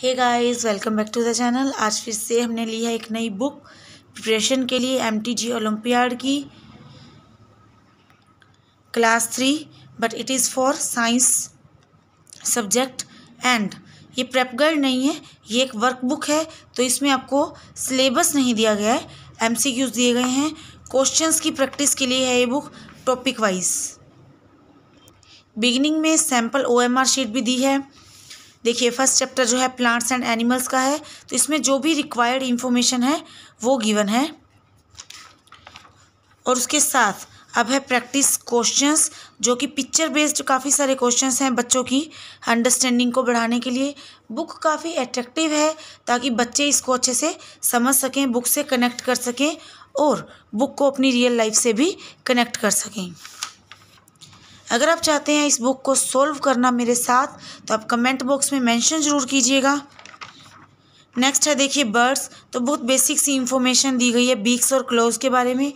hey guys welcome back to the channel आज फिर से हमने ली है एक नई बुक प्रिपरेशन के लिए एमटीजी ओलंपियाड की class three but it is for science subject and ये प्रेप गाइड नहीं है ये एक वर्कबुक है तो इसमें आपको सिलेबस नहीं दिया गया है एमसीक्यूज दिए गए हैं क्वेश्चंस की प्रैक्टिस के लिए है ये बुक टॉपिक वाइज बिगिनिंग में सैम्पल ओ शीट भी दी है देखिए फर्स्ट चैप्टर जो है प्लांट्स एंड एनिमल्स का है तो इसमें जो भी रिक्वायर्ड इन्फॉर्मेशन है वो गिवन है और उसके साथ अब है प्रैक्टिस क्वेश्चंस जो कि पिक्चर बेस्ड काफ़ी सारे क्वेश्चंस हैं बच्चों की अंडरस्टैंडिंग को बढ़ाने के लिए बुक काफ़ी एट्रैक्टिव है ताकि बच्चे इसको अच्छे से समझ सकें बुक से कनेक्ट कर सकें और बुक को अपनी रियल लाइफ से भी कनेक्ट कर सकें अगर आप चाहते हैं इस बुक को सोल्व करना मेरे साथ तो आप कमेंट बॉक्स में मैंशन ज़रूर कीजिएगा नेक्स्ट है देखिए बर्ड्स तो बहुत बेसिक सी इन्फॉर्मेशन दी गई है बीक्स और क्लोज के बारे में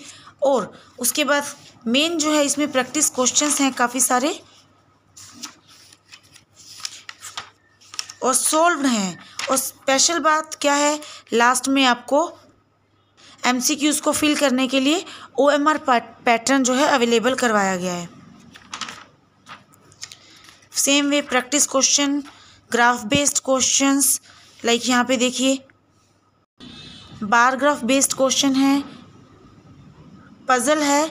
और उसके बाद मेन जो है इसमें प्रैक्टिस क्वेश्चंस हैं काफ़ी सारे और सोल्व हैं और स्पेशल बात क्या है लास्ट में आपको एम सी क्यूज़ को फिल करने के लिए ओ एम आर पैटर्न जो है अवेलेबल करवाया गया है same way practice question graph based questions like यहाँ पे देखिए बार ग्राफ बेस्ड क्वेश्चन है पज़ल है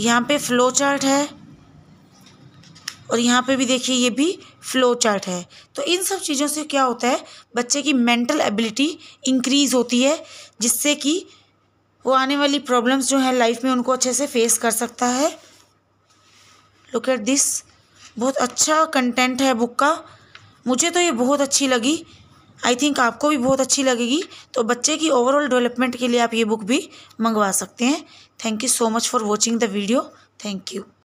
यहाँ पे फ्लो चार्ट है और यहाँ पे भी देखिए ये भी फ्लो चार्ट है तो इन सब चीज़ों से क्या होता है बच्चे की मेंटल एबिलिटी इंक्रीज़ होती है जिससे कि वो आने वाली प्रॉब्लम्स जो है लाइफ में उनको अच्छे से फेस कर सकता है लुक एट दिस बहुत अच्छा कंटेंट है बुक का मुझे तो ये बहुत अच्छी लगी आई थिंक आपको भी बहुत अच्छी लगेगी तो बच्चे की ओवरऑल डेवलपमेंट के लिए आप ये बुक भी मंगवा सकते हैं thank you so much for watching the video thank you